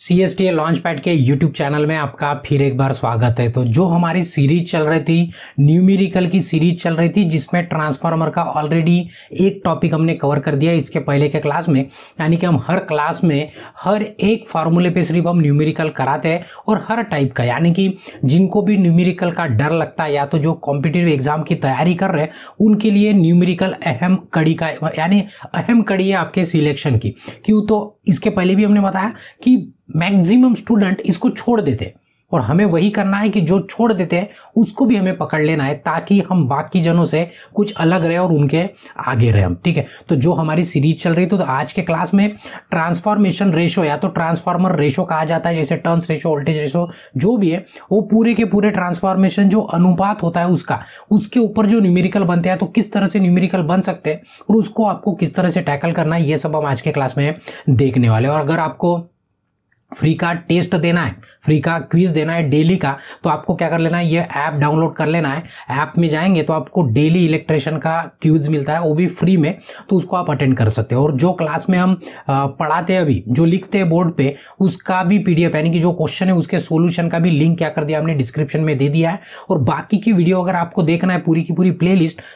सी S T launch pad के YouTube channel में आपका फिर एक बार स्वागत है तो जो हमारी सीरीज चल रही थी न्यूमेरिकल की सीरीज चल रही थी जिसमें ट्रांसफार्मर का ऑलरेडी एक टॉपिक हमने कवर कर दिया इसके पहले के क्लास में यानी कि हम हर क्लास में हर एक फार्मूले पे सिर्फ हम न्यूमेरिकल कराते हैं और हर टाइप का यानी कि जिनको भी न्यूमेरिकल का डर लगता है या तो जो कॉम्पिटेटिव एग्जाम की तैयारी कर रहे हैं उनके लिए न्यूमेरिकल अहम कड़ी का यानी अहम कड़ी है आपके सिलेक्शन की क्यों तो इसके पहले भी हमने बताया कि मैक्सिमम स्टूडेंट इसको छोड़ देते हैं और हमें वही करना है कि जो छोड़ देते हैं उसको भी हमें पकड़ लेना है ताकि हम बाकी जनों से कुछ अलग रहे और उनके आगे रहे हम ठीक है तो जो हमारी सीरीज चल रही थी तो आज के क्लास में ट्रांसफॉर्मेशन रेशो या तो ट्रांसफार्मर रेशो कहा जाता है जैसे टर्न्स रेशो वोल्टेज रेशो जो भी है वो पूरे के पूरे ट्रांसफॉर्मेशन जो अनुपात होता है उसका उसके ऊपर जो न्यूमेरिकल बनते हैं तो किस तरह से न्यूमेरिकल बन सकते हैं और उसको आपको किस तरह से टैकल करना है ये सब हम आज के क्लास में देखने वाले और अगर आपको फ्री का टेस्ट देना है फ्री का क्विज देना है डेली का तो आपको क्या कर लेना है ये ऐप डाउनलोड कर लेना है ऐप में जाएंगे तो आपको डेली इलेक्ट्रिशियन का क्विज मिलता है वो भी फ्री में तो उसको आप अटेंड कर सकते हो और जो क्लास में हम पढ़ाते हैं अभी जो लिखते हैं बोर्ड पे उसका भी पी यानी कि जो क्वेश्चन है उसके सोल्यूशन का भी लिंक क्या कर दिया हमने डिस्क्रिप्शन में दे दिया है और बाकी की वीडियो अगर आपको देखना है पूरी की पूरी प्ले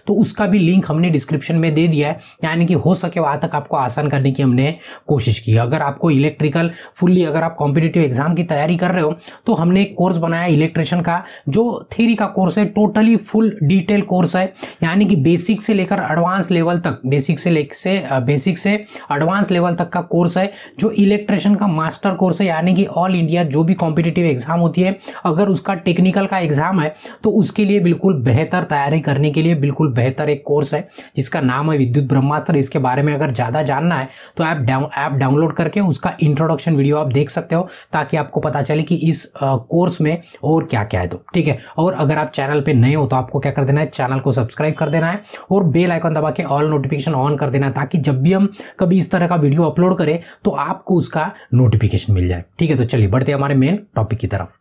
तो उसका भी लिंक हमने डिस्क्रिप्शन में दे दिया है यानी कि हो सके वहाँ तक आपको आसान करने की हमने कोशिश की अगर आपको इलेक्ट्रिकल फुल्ली अगर आप कॉम्पिटेटिव एग्जाम की तैयारी कर रहे हो तो हमने एक कोर्स बनाया इलेक्ट्रिशियन का जो थीरी का कोर्स है टोटली फुल डिटेल कोर्स है यानी कि बेसिक से लेकर एडवांस लेवल तक बेसिक से लेकर से बेसिक से एडवांस लेवल तक का कोर्स है जो इलेक्ट्रिशियन का मास्टर कोर्स है यानी कि ऑल इंडिया जो भी कॉम्पिटेटिव एग्जाम होती है अगर उसका टेक्निकल का एग्जाम है तो उसके लिए बिल्कुल बेहतर तैयारी करने के लिए बिल्कुल बेहतर एक कोर्स है जिसका नाम है विद्युत ब्रह्मास्त्र इसके बारे में अगर ज़्यादा जानना है तो ऐप डाउन ऐप डाउनलोड करके उसका इंट्रोडक्शन वीडियो आप देख सकते हो ताकि आपको पता चले कि इस कोर्स में और क्या क्या है तो ठीक है और अगर आप चैनल पर नए हो तो आपको क्या कर देना है चैनल को सब्सक्राइब कर देना है और बेल आइकन दबा के ऑल नोटिफिकेशन ऑन कर देना है ताकि जब भी हम कभी इस तरह का वीडियो अपलोड करें तो आपको उसका नोटिफिकेशन मिल जाए ठीक है तो चलिए बढ़ते हमारे मेन टॉपिक की तरफ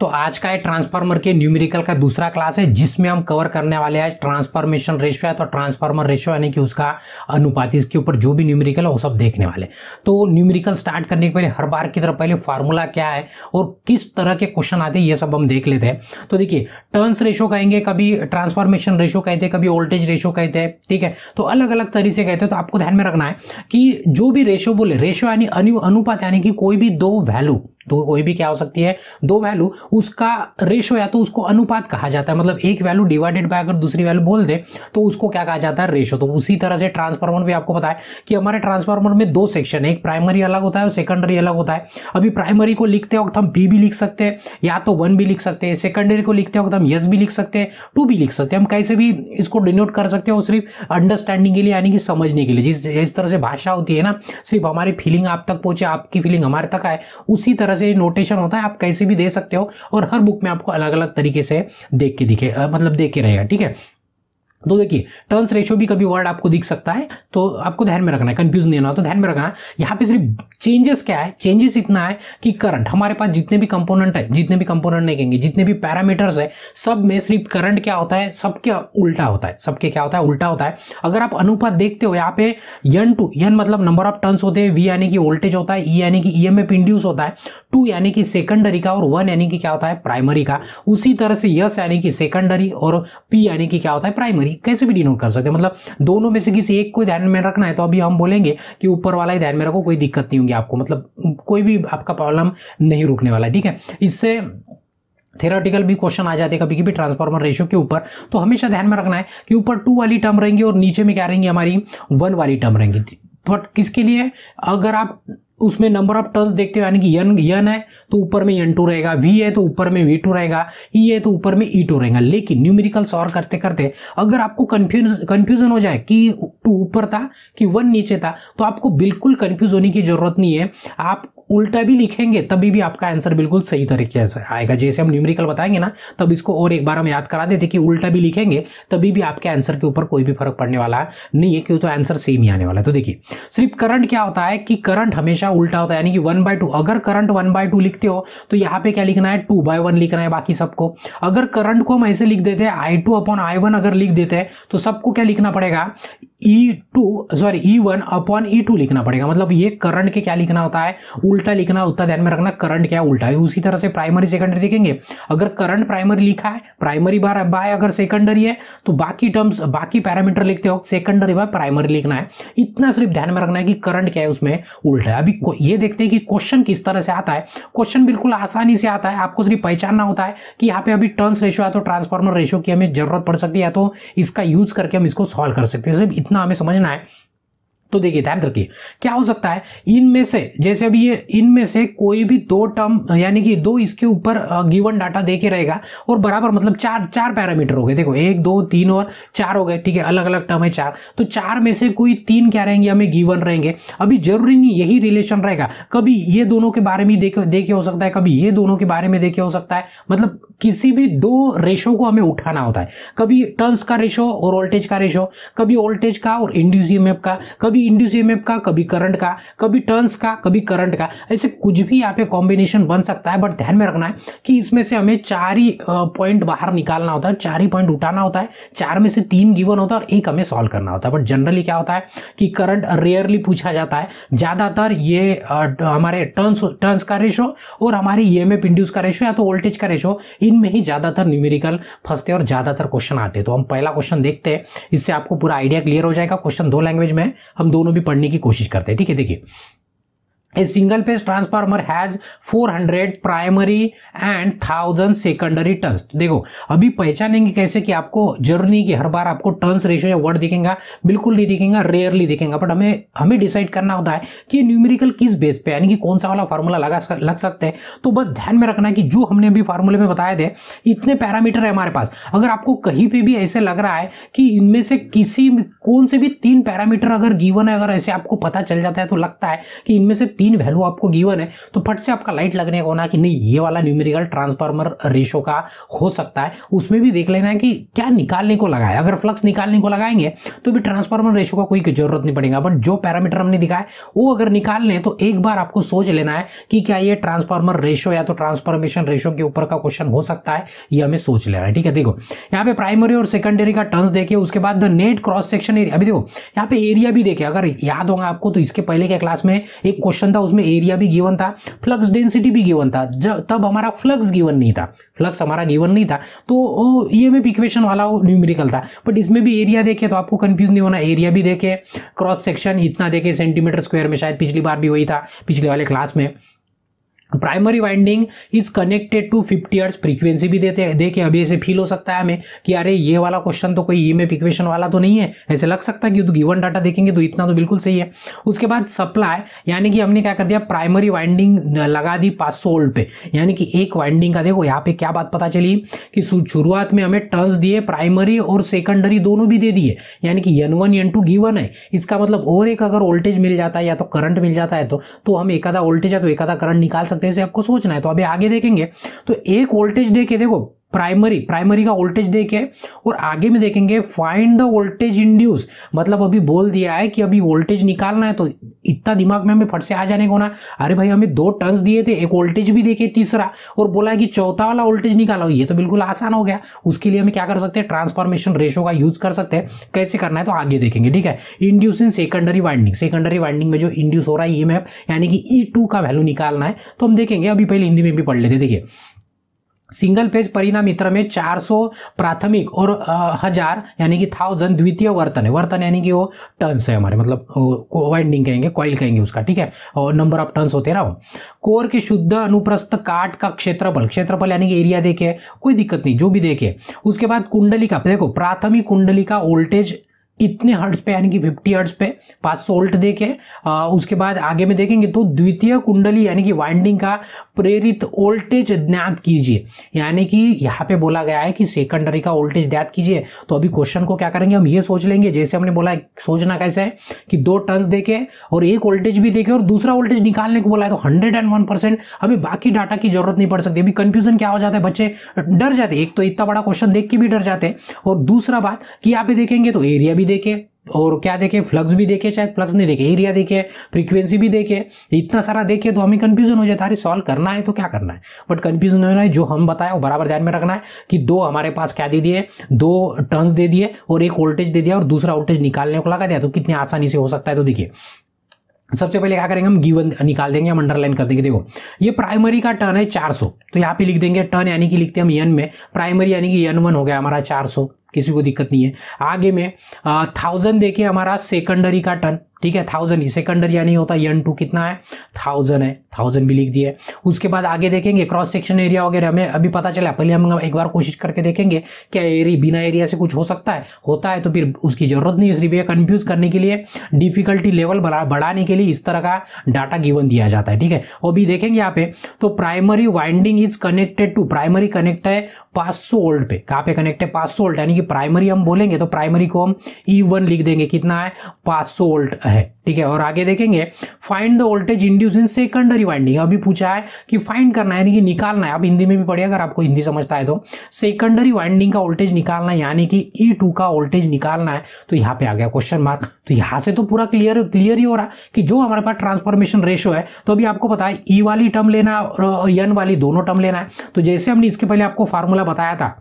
तो आज का है ट्रांसफार्मर के न्यूमेरिकल का दूसरा क्लास है जिसमें हम कवर करने वाले हैं ट्रांसफॉर्मेशन रेशियो है तो ट्रांसफार्मर रेशियो यानी कि उसका अनुपात इसके ऊपर जो भी न्यूमेरिकल है वो सब देखने वाले तो न्यूमेरिकल स्टार्ट करने के पहले हर बार की तरह पहले फार्मूला क्या है और किस तरह के क्वेश्चन आते हैं ये सब हम देख लेते हैं तो देखिए टर्न्स रेशो कहेंगे कभी ट्रांसफॉर्मेशन रेशो कहते हैं कभी वोल्टेज रेशो कहते हैं ठीक है तो अलग अलग तरीके से कहते हैं तो आपको ध्यान में रखना है कि जो भी रेशो बोले रेशो यानी अनुपात यानी कि कोई भी दो वैल्यू तो कोई भी क्या हो सकती है दो वैल्यू उसका रेशो या तो उसको अनुपात कहा जाता है मतलब एक वैल्यू डिवाइडेड बाय अगर दूसरी वैल्यू बोल दे तो उसको क्या कहा जाता है रेशो तो उसी तरह से ट्रांसफार्मर भी आपको पता है कि हमारे ट्रांसफार्मर में दो सेक्शन है एक प्राइमरी अलग होता है और सेकेंडरी अलग होता है अभी प्राइमरी को लिखते वक्त हम बी भी लिख सकते हैं या तो वन भी लिख सकते हैं सेकेंडरी को लिखते वक्त हम यस भी लिख सकते हैं टू भी लिख सकते हैं हम कैसे भी इसको डिनोट कर सकते हो सिर्फ अंडरस्टैंडिंग के लिए यानी कि समझने के लिए जिस जिस तरह से भाषा होती है ना सिर्फ हमारी फीलिंग आप तक पहुंचे आपकी फीलिंग हमारे तक आए उसी तरह तरह से नोटेशन होता है आप कैसे भी दे सकते हो और हर बुक में आपको अलग अलग तरीके से देख के दिखे मतलब देख के रहेगा ठीक है तो देखिए टर्न्स रेशियो भी कभी वर्ड आपको दिख सकता है तो आपको ध्यान में रखना है कंफ्यूज नहीं होना तो ध्यान में रखना है यहाँ पे सिर्फ चेंजेस क्या है चेंजेस इतना है कि करंट हमारे पास जितने भी कंपोनेंट है जितने भी कंपोनेंट नहीं कहेंगे जितने भी पैरामीटर्स है सब में सिर्फ करंट क्या होता है सबके उल्टा होता है सबके क्या होता है उल्टा होता है अगर आप अनुपात देखते हो यहाँ पे यन टू यन मतलब नंबर ऑफ टर्न्स होते हैं वी यानी कि वोल्टेज होता है ई e यानी कि ई एम इंड्यूस होता है टू यानी कि सेकेंडरी का और वन यानी कि क्या होता है प्राइमरी का उसी तरह से यस यानी कि सेकेंडरी और पी यानी कि क्या होता है प्राइमरी भी कैसे भी डिनोट कर सकते हैं मतलब दोनों में से किसी एक को ध्यान में रखना है तो अभी हम बोलेंगे कि ऊपर वाला ही ध्यान में रखो कोई दिक्कत नहीं होगी आपको मतलब कोई भी आपका प्रॉब्लम नहीं रुकने वाला ठीक है इससे थेराटिकल भी क्वेश्चन आ जाते हैं कभी कभी ट्रांसफॉर्मर रेशियो के ऊपर तो हमेशा ध्यान में रखना है कि ऊपर टू वाली टर्म रहेंगी और नीचे में क्या रहेंगी हमारी वन वाली टर्म रहेंगी बट किसके लिए अगर आप उसमें नंबर ऑफ टर्न्स देखते हो यानी कि यन यन है तो ऊपर में यन टू रहेगा वी है तो ऊपर में वी टू रहेगा ई e है तो ऊपर में ई e टू रहेगा लेकिन न्यूमेरिकल सॉर करते करते अगर आपको कन्फ्यूज कन्फ्यूजन हो जाए कि टू ऊपर था कि वन नीचे था तो आपको बिल्कुल कन्फ्यूज होने की जरूरत नहीं है आप उल्टा भी लिखेंगे तभी भी आपका आंसर बिल्कुल सही तरीके से आएगा जैसे हम न्यूमेरिकल बताएंगे ना तब इसको और एक बार हम याद करा देते कि उल्टा भी लिखेंगे तभी भी आपके आंसर के ऊपर कोई भी फर्क पड़ने वाला है नहीं है क्यों तो आंसर सेम ही आने वाला है तो देखिए सिर्फ करंट क्या होता है कि करंट हमेशा उल्टा होता है यानी कि वन बाय टू अगर करंट वन बाय टू लिखते हो तो यहाँ पे क्या लिखना है टू बाय वन लिखना है बाकी सबको अगर करंट को हम ऐसे लिख देते हैं I two upon I one अगर लिख देते हैं तो सबको क्या लिखना पड़ेगा E two sorry E one upon E two लिखना पड़ेगा मतलब ये करंट के क्या लिखना होता है उल्टा लिखना होता है ध्यान में रखना करंट क्या उल्टा है उसी तरह से प्राइमरी सेकेंडरी देखेंगे अगर करंट प्राइमरी लिखा है प्राइमरी बार बाय अगर सेकेंडरी है तो बाकी टर्म्स बाकी पैरामीटर लिखते वक्त सेकेंडरी बाय प्राइमरी लिखना है इतना सिर्फ ध्यान में रखना है कि करंट क्या है उसमें उल्टा है अभी ये देखते हैं कि क्वेश्चन किस तरह से आता है क्वेश्चन बिल्कुल आसानी से आता है आपको सिर्फ पहचानना होता है कि यहाँ पे अभी टर्न्स रेशो या तो ट्रांसफॉर्मर रेशो की हमें जरूरत पड़ सकती है या तो इसका यूज करके हम इसको सॉल्व कर सकते हैं सिर्फ इतना हमें समझना है तो देखिए ध्यान रखिए क्या हो सकता है इनमें से जैसे अभी ये इनमें से कोई भी दो टर्म यानी कि दो इसके ऊपर गिवन डाटा देके रहेगा और बराबर मतलब चार चार पैरामीटर हो गए देखो एक दो तीन और चार हो गए ठीक है अलग अलग टर्म है चार तो चार में से कोई तीन क्या रहेंगे हमें गिवन रहेंगे अभी जरूरी नहीं यही रिलेशन रहेगा कभी ये दोनों के बारे में देखे देखे हो सकता है कभी ये दोनों के बारे में देखे हो सकता है मतलब किसी भी दो रेशो को हमें उठाना होता है कभी टर्न्स का रेशो और वोल्टेज का रेशो कभी वोल्टेज का और इंड्यूस ईएमएफ का कभी इंड्यूस ईएमएफ का कभी करंट का कभी टर्न्स का कभी करंट का ऐसे कुछ भी यहाँ पे कॉम्बिनेशन बन सकता है बट ध्यान में रखना है कि इसमें से हमें चार ही पॉइंट बाहर निकालना होता है चार ही पॉइंट उठाना होता है चार में से तीन गिवन होता है और एक हमें सॉल्व करना होता है बट जनरली क्या होता है कि करंट रेयरली पूछा जाता है ज़्यादातर ये हमारे टर्न्स टर्न्स का रेशो और हमारे ई एम इंड्यूस का रेशो या तो वोल्टेज का रेशो तीन में ही ज़्यादातर न्यूमेरिकल फंसते और ज़्यादातर क्वेश्चन आते तो हम पहला क्वेश्चन देखते हैं इससे आपको पूरा आइडिया क्लियर हो जाएगा क्वेश्चन दो लैंग्वेज में हम दोनों भी पढ़ने की कोशिश करते हैं ठीक है देखिए A single phase transformer has 400 primary and 1000 secondary turns देखो अभी पहचानेंगे कैसे कि आपको जर्नी की हर बार आपको टर्न्स रेशियो या वर्ड दिखेगा बिल्कुल नहीं दिखेगा रेयरली दिखेगा बट हमें हमें डिसाइड करना होता है कि न्यूमेरिकल किस बेस पे यानी कि कौन सा वाला फार्मूला लगा सक, लग सकते हैं तो बस ध्यान में रखना कि जो हमने अभी फार्मूले में बताए थे इतने पैरामीटर है हमारे पास अगर आपको कहीं पर भी ऐसे लग रहा है कि इनमें से किसी कौन से भी तीन पैरामीटर अगर गीवन है अगर ऐसे आपको पता चल जाता है तो लगता है कि इनमें से तीन वैल्यू आपको गिवन है तो फट से आपका लाइट लगने को ना कि नहीं ये वाला न्यूमेरिकल ट्रांसफार्मर रेशो का हो सकता है उसमें भी देख लेना है कि क्या निकालने को लगाए अगर फ्लक्स निकालने को लगाएंगे तो भी ट्रांसफार्मर रेशो का कोई जरूरत नहीं पड़ेगा बट जो पैरामीटर हमने दिखाया वो अगर निकाल लें तो एक बार आपको सोच लेना है कि क्या ये ट्रांसफार्मर रेशो या तो ट्रांसफॉर्मेशन रेशो के ऊपर का क्वेश्चन हो सकता है ये हमें सोच लेना है ठीक है देखो यहाँ पे प्राइमरी और सेकेंडरी का टर्न्स देखिए उसके बाद नेट क्रॉस सेक्शन एरिया अभी देखो यहाँ पे एरिया भी देखिए अगर याद होगा आपको तो इसके पहले के क्लास में एक क्वेश्चन गिवन था उसमें एरिया भी गिवन था फ्लक्स डेंसिटी भी गिवन था जब तब हमारा फ्लक्स गिवन नहीं था फ्लक्स हमारा गिवन नहीं था तो ये में भी इक्वेशन वाला न्यूमेरिकल था बट इसमें भी एरिया देखे तो आपको कंफ्यूज नहीं होना एरिया भी देखे क्रॉस सेक्शन इतना देखे सेंटीमीटर स्क्वायर में शायद पिछली बार भी वही था पिछले वाले क्लास में primary winding is connected to 50 hertz frequency भी देते देखे अभी ऐसे फील हो सकता है हमें कि अरे ये वाला क्वेश्चन तो कोई ई एम इक्वेशन वाला तो नहीं है ऐसे लग सकता है कि तो गिवन डाटा देखेंगे तो इतना तो बिल्कुल सही है उसके बाद सप्लाई यानी कि हमने क्या कर दिया प्राइमरी वाइंडिंग लगा दी पाँच सौ ओल्ट पे यानी कि एक वाइंडिंग का देखो यहाँ पे क्या बात पता चली कि शुरुआत में हमें टर्न्स दिए प्राइमरी और सेकेंडरी दोनों भी दे दिए यानी कि N one N two given है इसका मतलब और एक अगर वोल्टेज मिल जाता है या तो करंट मिल जाता है तो, तो हम एक आधा वोल्टेज या तो एक आधा करंट निकाल सकते सकते हैं इसे आपको सोचना है तो अभी आगे देखेंगे तो एक वोल्टेज दे के देखो प्राइमरी प्राइमरी का वोल्टेज देखे और आगे में देखेंगे फाइंड द वोल्टेज इंड्यूस मतलब अभी बोल दिया है कि अभी वोल्टेज निकालना है तो इतना दिमाग में हमें फट से आ जाने को ना अरे भाई हमें दो टर्न्स दिए थे एक वोल्टेज भी देखे तीसरा और बोला है कि चौथा वाला वोल्टेज निकालो ये तो बिल्कुल आसान हो गया उसके लिए हमें क्या कर सकते हैं ट्रांसफॉर्मेशन रेशो का यूज कर सकते हैं कैसे करना है तो आगे देखेंगे ठीक है induce in secondary winding secondary winding में जो इंड्यूस हो रहा है ई यानी कि ई e का वैल्यू निकालना है तो हम देखेंगे अभी पहले हिंदी में भी पढ़ लेते देखिए सिंगल फेज परिणाम इत्र में 400 प्राथमिक और हजार यानी कि थाउजेंड द्वितीय वर्तन है वर्तन यानी कि वो टर्न्स है हमारे मतलब वाइंडिंग कहेंगे कॉइल कहेंगे उसका ठीक है और नंबर ऑफ टर्न्स होते ना वो कोर के शुद्ध अनुप्रस्थ काट का क्षेत्रफल क्षेत्रफल यानी कि एरिया देखे कोई दिक्कत नहीं जो भी देखे उसके बाद कुंडली का देखो प्राथमिक कुंडली का वोल्टेज इतने हर्ट्स पे यानी कि फिफ्टी हर्ट्स पे पास सोल्ट देखे आ, उसके बाद आगे में देखेंगे तो द्वितीय कुंडली यानी कि वाइंडिंग का प्रेरित वोल्टेज ज्ञात कीजिए यानी कि यहाँ पे बोला गया है कि सेकेंडरी का वोल्टेज ज्ञात कीजिए तो अभी क्वेश्चन को क्या करेंगे हम ये सोच लेंगे जैसे हमने बोला सोचना कैसे है कि दो टर्न्स देखे और एक वोल्टेज भी देखे और दूसरा वोल्टेज निकालने को बोला है तो हंड्रेड एंड वन परसेंट अभी बाकी डाटा की जरूरत नहीं पड़ सकती अभी कंफ्यूजन क्या हो जाता है बच्चे डर जाते एक तो इतना बड़ा क्वेश्चन देख के भी डर जाते हैं और दूसरा बात कि यहाँ पे देखेंगे तो एरिया भी देखे और क्या देखे फ्लक्स भी देखे शायद फ्लक्स नहीं देखे एरिया देखे फ्रीक्वेंसी भी देखे इतना सारा देखे तो हमें कंफ्यूजन हो जाता है अरे सॉल्व करना है तो क्या करना है बट कंफ्यूजन होना है जो हम बताए वो बराबर ध्यान में रखना है कि दो हमारे पास क्या दे दिए दो टर्न्स दे दिए और एक वोल्टेज दे दिया और दूसरा वोल्टेज निकालने को लगा दिया तो कितनी आसानी से हो सकता है तो देखिए सबसे पहले क्या करेंगे हम गिवन निकाल देंगे हम अंडरलाइन कर देंगे देखो ये प्राइमरी का टर्न है 400 तो यहाँ पे लिख देंगे टर्न यानी कि लिखते हैं हम एन में प्राइमरी यानी कि एन वन हो गया हमारा 400 किसी को दिक्कत नहीं है आगे में थाउजेंड देखिए हमारा सेकेंडरी का टर्न ठीक है थाउजेंड ही सेकेंडरी यानी होता है यन टू कितना है थाउजेंड है थाउजेंड भी लिख दिए उसके बाद आगे देखेंगे क्रॉस सेक्शन एरिया वगैरह हमें अभी पता चला पहले हम एक बार कोशिश करके देखेंगे क्या एरिया बिना एरिया से कुछ हो सकता है होता है तो फिर उसकी जरूरत नहीं इसलिए भैया कन्फ्यूज करने के लिए डिफिकल्टी लेवल बढ़ाने के लिए इस तरह का डाटा गिवन दिया जाता है ठीक है और भी देखेंगे यहाँ पे तो primary winding is connected to primary connect है पाँच सौ ओल्ट पे कहाँ पे कनेक्ट है पाँच सौ ओल्ट यानी कि प्राइमरी हम बोलेंगे तो प्राइमरी को हम ई वन लिख देंगे कितना है पाँच सौ ओल्ट है ठीक है और आगे देखेंगे find the voltage induce in secondary winding अभी पूछा है कि फाइंड करना है यानी कि निकालना है अब हिंदी में भी पढ़िए अगर आपको हिंदी समझता है तो सेकेंडरी वाइंडिंग का वोल्टेज निकालना है यानी कि E2 का वोल्टेज निकालना है तो यहाँ पे आ गया क्वेश्चन मार्क तो यहाँ से तो पूरा क्लियर क्लियर ही हो रहा कि जो हमारे पास ट्रांसफॉर्मेशन रेशो है तो अभी आपको पता है ई e वाली टर्म लेना और एन वाली दोनों टर्म लेना है तो जैसे हमने इसके पहले आपको फार्मूला बताया था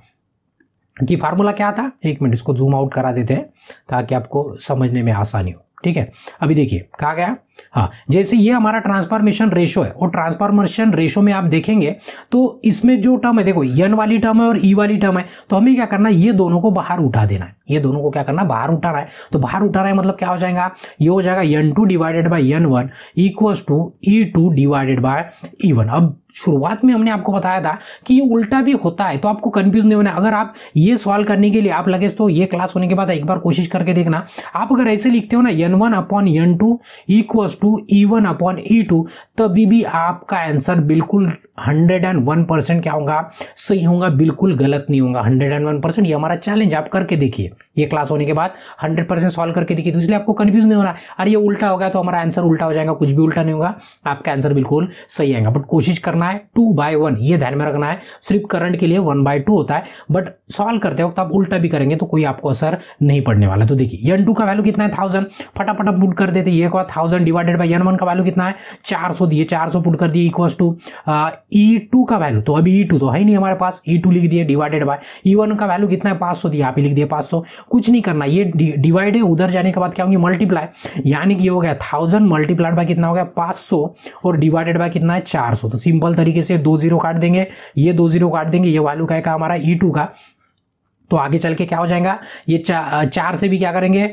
कि फार्मूला क्या था एक मिनट इसको जूम आउट करा देते हैं ताकि आपको समझने में आसानी हो ठीक है अभी देखिए कहा गया हाँ जैसे ये हमारा ट्रांसफॉर्मेशन रेशो है और ट्रांसफॉर्मेशन रेशो में आप देखेंगे तो इसमें जो टर्म है देखो यन वाली टर्म है और ई e वाली टर्म है तो हमें क्या करना है ये दोनों को बाहर उठा देना है ये दोनों को क्या करना है बाहर उठाना है तो बाहर उठाना है मतलब क्या हो जाएगा ये हो जाएगा N two divided by N one equals to E two divided by E one अब शुरुआत में हमने आपको बताया था कि ये उल्टा भी होता है तो आपको कंफ्यूज नहीं होना अगर आप ये सॉल्व करने के लिए आप लगे तो ये क्लास होने के बाद एक बार कोशिश करके देखना आप अगर ऐसे लिखते हो ना N one upon N two equals to E one upon E two तभी भी आपका आंसर बिल्कुल हंड्रेड एंड वन परसेंट क्या होगा सही होगा बिल्कुल गलत नहीं होगा हंड्रेड एंड वन परसेंट ये हमारा चैलेंज आप करके देखिए ये क्लास होने के बाद हंड्रेड परसेंट सॉल्व करके देखिए तो इसलिए आपको कंफ्यूज नहीं होना अरे ये उल्टा होगा तो हमारा आंसर उल्टा हो जाएगा कुछ भी उल्टा नहीं होगा आपका आंसर बिल्कुल सही आएगा बट कोशिश करना रखना है टू बाय वन ये ध्यान में रखना है सिर्फ करंट के लिए वन बाय टू होता है बट सॉल्व करते वक्त आप उल्टा भी करेंगे तो कोई आपको असर नहीं पड़ने वाला तो देखिए एन टू का वैल्यू कितना है थाउजेंड फटाफट पुट कर देते ये thousand divided by N one का वैल्यू कितना है चार सौ दिए चार सौ पुट कर दिए इक्वल टू ई टू का वैल्यू तो अभी ई e टू तो है नहीं हमारे पास ई e टू लिख दिए डिवाइडेड बाय ई वन का वैल्यू कितना है पाँच सौ दिए आप ही लिख दिए पाँच सौ कुछ नहीं करना ये डिवाइड है उधर जाने के बाद क्या होंगे मल्टीप्लाई यानी कि हो गया थाउजेंड मल्टीप्लाइड बाय कितना हो गया पाँच सौ और डिवाइडेड बाय कितना है चार सौ तो सिंपल सिंपल तरीके से दो जीरो काट देंगे ये दो जीरो काट देंगे ये वालू का है e का हमारा ई टू का तो आगे चल के क्या हो जाएगा ये चा, चार से भी क्या करेंगे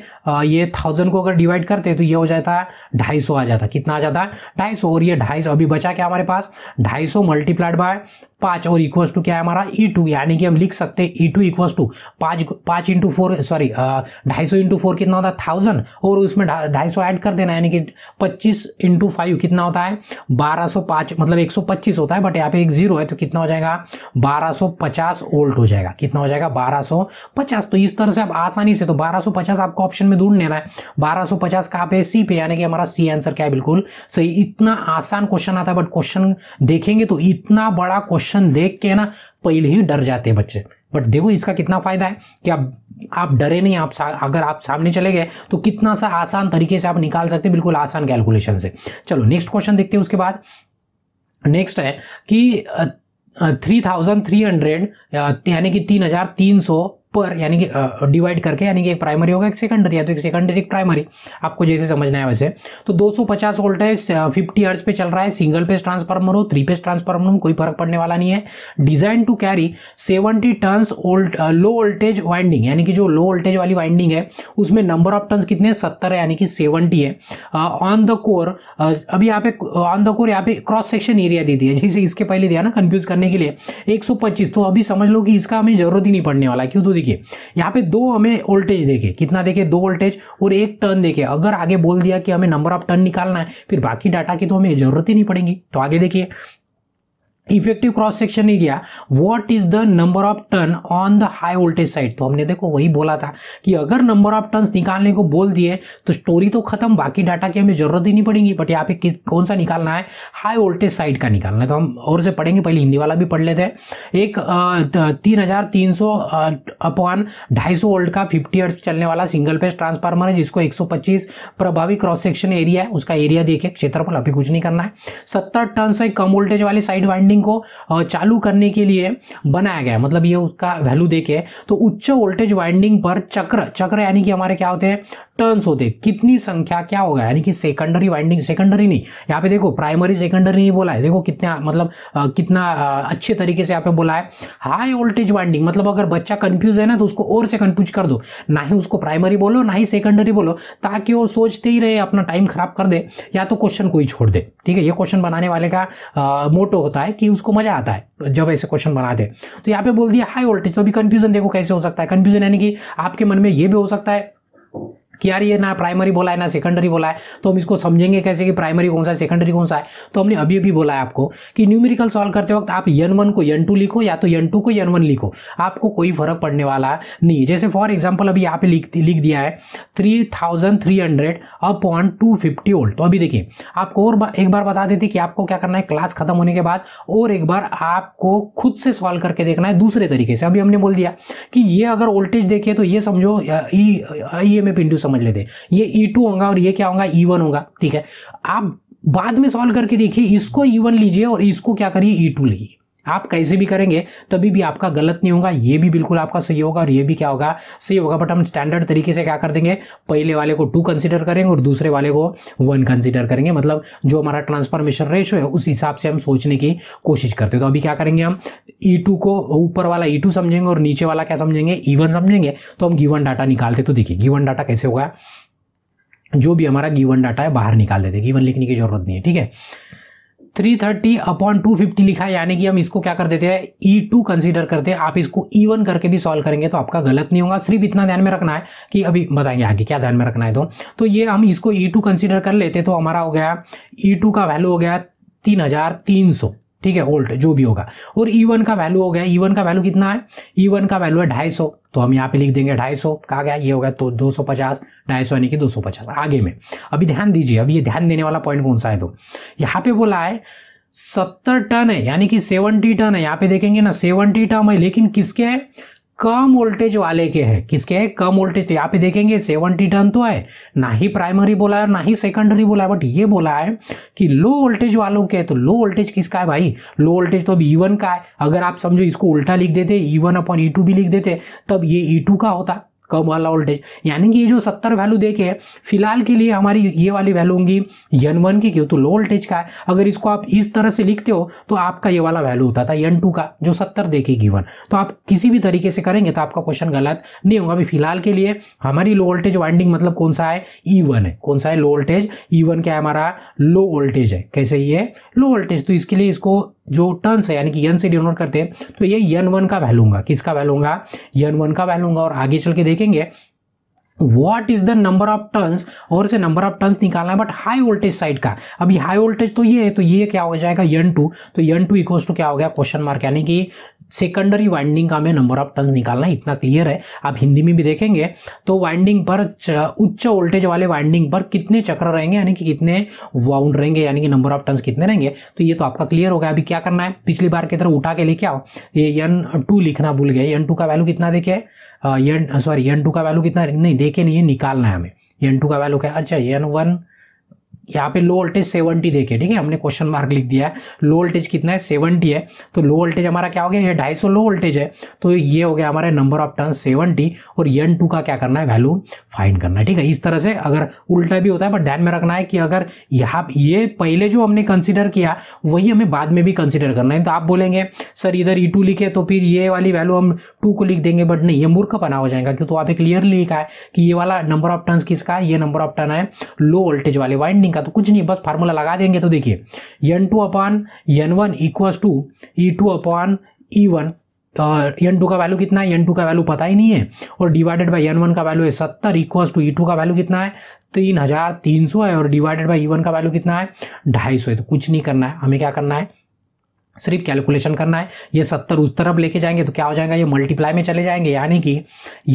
ये थाउजेंड को अगर डिवाइड करते तो ये हो जाता है ढाई सौ आ जाता कितना आ जाता ढाई सौ और ये ढाई सौ अभी बचा क्या हमारे पास ढाई सौ मल्टीप्लाइड बाय पाँच और इक्वस टू क्या है हमारा ई e टू यानी कि हम लिख सकते हैं ई टू इक्वस टू पाँच पाँच इंटू फोर सॉरी ढाई सौ इंटू फोर कितना होता है थाउजेंड और उसमें ढाई सौ ऐड कर देना यानी कि पच्चीस इंटू फाइव कितना होता है बारह सौ पाँच मतलब एक सौ पच्चीस होता है बट यहाँ पे एक जीरो है तो कितना हो जाएगा बारह सौ पचास ओल्ट हो जाएगा कितना हो जाएगा बारह 1250 तो इस तरह से आप आसानी से तो 1250 आपको ऑप्शन में ढूंढ लेना है 1250 कहाँ पे सी पे यानी कि हमारा सी आंसर क्या है बिल्कुल सही इतना आसान क्वेश्चन आता है बट क्वेश्चन देखेंगे तो इतना बड़ा क्वेश्चन देख के ना पहले ही डर जाते हैं बच्चे बट देखो इसका कितना फायदा है कि आप आप डरे नहीं आप अगर आप सामने चले गए तो कितना सा आसान तरीके से आप निकाल सकते हैं बिल्कुल आसान कैलकुलेशन से चलो नेक्स्ट क्वेश्चन देखते हैं उसके बाद नेक्स्ट है कि थ्री थाउजेंड थ्री हंड्रेड यानी कि तीन हजार तीन सौ पर यानी कि डिवाइड करके यानी कि एक प्राइमरी होगा एक सेकेंडरी या तो एक सेकेंडरी एक प्राइमरी आपको जैसे समझना है वैसे तो 250 सौ वोल्ट है फिफ्टी हर्ट्ज पे चल रहा है सिंगल पेज ट्रांसफार्मर हो थ्री पेज ट्रांसफार्मर हो कोई फर्क पड़ने वाला नहीं है design to carry 70 turns volt low voltage winding यानी कि जो लो वोल्टेज वाली वाइंडिंग है उसमें नंबर ऑफ टर्न्स कितने सत्तर है यानी कि सेवनटी है ऑन द कोर अभी यहाँ पे ऑन द कोर यहाँ पे क्रॉस सेक्शन एरिया दे दिया जैसे इसके पहले दिया ना कंफ्यूज करने के लिए एक तो अभी समझ लो कि इसका हमें जरूरत ही नहीं पड़ने वाला क्यों तो देखिए यहाँ पे दो हमें वोल्टेज देखे कितना देखे दो वोल्टेज और एक टर्न देखे अगर आगे बोल दिया कि हमें नंबर ऑफ टर्न निकालना है फिर बाकी डाटा की तो हमें ज़रूरत ही नहीं पड़ेगी तो आगे देखिए इफेक्टिव क्रॉस सेक्शन ही गया what is the number of turn on the high voltage side तो हमने देखो वही बोला था कि अगर नंबर ऑफ टर्न्स निकालने को बोल दिए तो स्टोरी तो खत्म बाकी डाटा की हमें जरूरत ही नहीं पड़ेगी बट यहाँ पे कौन सा निकालना है हाई वोल्टेज साइड का निकालना है तो हम और से पढ़ेंगे पहले हिंदी वाला भी पढ़ लेते हैं एक तीन हजार तीन सौ अपॉन ढाई सौ वोल्ट का फिफ्टी अर्थ चलने वाला सिंगल पेज ट्रांसफार्मर है जिसको एक सौ पच्चीस प्रभावी क्रॉस सेक्शन एरिया है उसका एरिया देखिए क्षेत्रफल अभी कुछ नहीं करना है सत्तर टन से कम वोल्टेज वाली साइड वाइंडिंग वायरिंग को चालू करने के लिए बनाया गया मतलब ये उसका वैल्यू देखे तो उच्च वोल्टेज वाइंडिंग पर चक्र चक्र यानी कि हमारे क्या होते हैं टर्न्स होते कितनी संख्या क्या होगा यानी कि सेकेंडरी वाइंडिंग सेकेंडरी नहीं यहाँ पे देखो प्राइमरी सेकेंडरी नहीं बोला है देखो कितना मतलब आ, कितना आ, अच्छे तरीके से यहाँ पे बोला है हाई वोल्टेज वाइंडिंग मतलब अगर बच्चा कन्फ्यूज है ना तो उसको और से कन्फ्यूज कर दो ना ही उसको प्राइमरी बोलो ना ही सेकेंडरी बोलो ताकि वो सोचते ही रहे अपना टाइम खराब कर दे या तो क्वेश्चन कोई छोड़ दे ठीक है ये क्वेश्चन बनाने वाले का मोटो होता है कि उसको मजा आता है जब ऐसे क्वेश्चन बनाते हैं तो यहाँ पे बोल दिया हाई वोल्टेज तो अभी कन्फ्यूजन देखो कैसे हो सकता है कन्फ्यूजन यानी कि आपके मन में ये भी हो सकता है कि यार ये ना प्राइमरी बोला है ना सेकेंडरी बोला है तो हम इसको समझेंगे कैसे कि प्राइमरी कौन सा है सेकेंडरी कौन सा है तो हमने अभी अभी बोला है आपको कि न्यूमेरिकल सॉल्व करते वक्त आप यन वन को यन टू लिखो या तो यन टू को यन वन लिखो आपको कोई फर्क पड़ने वाला नहीं जैसे फॉर एग्जाम्पल अभी यहाँ पे लिख लिख दिया है three thousand three hundred upon two fifty volt तो अभी देखिए आपको और एक बार बता देती कि आपको क्या करना है क्लास खत्म होने के बाद और एक बार आपको खुद से सॉल्व करके देखना है दूसरे तरीके से अभी हमने बोल दिया कि ये अगर वोल्टेज देखिए तो ये समझो ई एम एफ इंड्यूस समझ लेते हैं ये E2 टू होगा और ये क्या होगा ई e वन होगा ठीक है आप बाद में सॉल्व करके देखिए इसको E1 लीजिए और इसको क्या करिए E2 टू लीजिए आप कैसे भी करेंगे तभी भी आपका गलत नहीं होगा ये भी बिल्कुल आपका सही होगा और ये भी क्या होगा सही होगा बट हम स्टैंडर्ड तरीके से क्या कर देंगे पहले वाले को टू कंसिडर करेंगे और दूसरे वाले को वन कंसिडर करेंगे मतलब जो हमारा ट्रांसफॉर्मेशन रेशो है उस हिसाब से हम सोचने की कोशिश करते हैं तो अभी क्या करेंगे हम ई e टू को ऊपर वाला ई e टू समझेंगे और नीचे वाला क्या समझेंगे ई e समझेंगे तो हम गिवन डाटा निकालते तो देखिए गिवन डाटा कैसे होगा जो भी हमारा गिवन डाटा है बाहर निकाल देते गिवन लिखने की जरूरत नहीं है ठीक है three thirty upon two fifty लिखा है यानी कि हम इसको क्या कर देते हैं ई टू कंसिडर करते हैं आप इसको ई e वन करके भी सॉल्व करेंगे तो आपका गलत नहीं होगा सिर्फ इतना ध्यान में रखना है कि अभी बताएंगे आगे क्या ध्यान में रखना है तो तो ये हम इसको ई टू कंसिडर कर लेते तो हमारा हो गया ई e टू का वैल्यू हो गया तीन हजार तीन सौ ठीक है ओल्ट जो भी होगा और ई e वन का वैल्यू हो गया ई e वन का वैल्यू कितना है ई e वन का वैल्यू है ढाई सौ तो हम यहाँ पे लिख देंगे ढाई सौ कहा गया ये होगा तो दो सौ पचास ढाई सौ यानी कि दो सौ पचास आगे में अभी ध्यान दीजिए अभी ये ध्यान देने वाला पॉइंट कौन सा है तो यहाँ पे बोला है सत्तर टन है यानी कि सेवनटी टन है यहाँ पे देखेंगे ना सेवनटी टन है लेकिन किसके है कम वोल्टेज वाले के है किसके है कम वोल्टेज तो यहाँ पे देखेंगे सेवनटी टर्न तो है ना ही प्राइमरी बोला है ना ही सेकेंडरी बोला है बट ये बोला है कि लो वोल्टेज वालों के है तो लो वोल्टेज किसका है भाई लो वोल्टेज तो अब ई e का है अगर आप समझो इसको उल्टा लिख देते ई वन अपन ई भी लिख देते तब ये ई e का होता कम वाला वोल्टेज यानी कि ये जो सत्तर वैल्यू देखे है फिलहाल के लिए हमारी ये वाली वैल्यू होंगी यन वन की क्यों तो लो वोल्टेज का है अगर इसको आप इस तरह से लिखते हो तो आपका ये वाला वैल्यू होता था यन टू का जो सत्तर देखे गिवन तो आप किसी भी तरीके से करेंगे तो आपका क्वेश्चन गलत नहीं होगा अभी फिलहाल के लिए हमारी लो वोल्टेज वाइंडिंग मतलब कौन सा है ई e वन है कौन सा है लो वोल्टेज ई वन क्या है हमारा लो वोल्टेज है कैसे ये लो वोल्टेज तो इसके लिए इसको जो टर्न्स है यानी कि यन से डिनोट करते हैं तो ये यन वन का वैल्यू होगा किसका वैल्यू होगा यन वन का वैल्यू होगा और आगे चल के देखेंगे what is the number of turns और से नंबर ऑफ टर्न्स निकालना है बट हाई वोल्टेज साइड का अभी हाई वोल्टेज तो ये है तो ये क्या हो जाएगा यन टू तो यन टू इक्वल्स टू क्या हो गया क्वेश्चन मार्क यानी कि सेकेंडरी वाइंडिंग का हमें नंबर ऑफ टर्न निकालना है इतना क्लियर है आप हिंदी में भी देखेंगे तो वाइंडिंग पर उच्च वोल्टेज वाले वाइंडिंग पर कितने चक्र रहेंगे यानी कि कितने वाउंड रहेंगे यानी कि नंबर ऑफ टर्न्स कितने रहेंगे तो ये तो आपका क्लियर हो गया अभी क्या करना है पिछली बार की तरह उठा के लेके आओ ये एन टू लिखना भूल गए एन टू का वैल्यू कितना देखे एन सॉरी एन टू का वैल्यू कितना नहीं देखे नहीं निकालना है हमें एन टू का वैल्यू क्या अच्छा एन वन यहाँ पे लो वोल्टेज सेवेंटी देखे ठीक है हमने क्वेश्चन मार्क लिख दिया है लो वोल्टेज कितना है सेवेंटी है तो लो वोल्टेज हमारा क्या हो गया ये ढाई सौ लो वोल्टेज है तो ये हो गया हमारे नंबर ऑफ टर्न सेवेंटी और यन टू का क्या करना है वैल्यू फाइंड करना है ठीक है इस तरह से अगर उल्टा भी होता है बट ध्यान में रखना है कि अगर यहाँ ये पहले जो हमने कंसिडर किया वही हमें बाद में भी कंसिडर करना है तो आप बोलेंगे सर इधर ई e टू लिखे तो फिर ये वाली वैल्यू हम टू को लिख देंगे बट नहीं ये बना हो जाएगा क्योंकि तो आप क्लियरली लिखा है कि ये वाला नंबर ऑफ टर्न किसका है ये नंबर ऑफ टर्न है लो वोल्टेज वाले वाइंडिंग का तो कुछ नहीं बस फार्मूला लगा देंगे तो देखिए N two upon N one equals to E two upon E one N two का वैल्यू कितना है एन टू का वैल्यू पता ही नहीं है और डिवाइडेड बाई एन वन का वैल्यू है सत्तर इक्वस टू ई टू का वैल्यू कितना है तीन हज़ार तीन सौ है और डिवाइडेड बाई ई वन का वैल्यू कितना है ढाई सौ है तो कुछ नहीं करना है हमें क्या करना है सिर्फ कैलकुलेशन करना है ये सत्तर उस तरफ लेके जाएंगे तो क्या हो जाएगा ये मल्टीप्लाई में चले जाएंगे यानी कि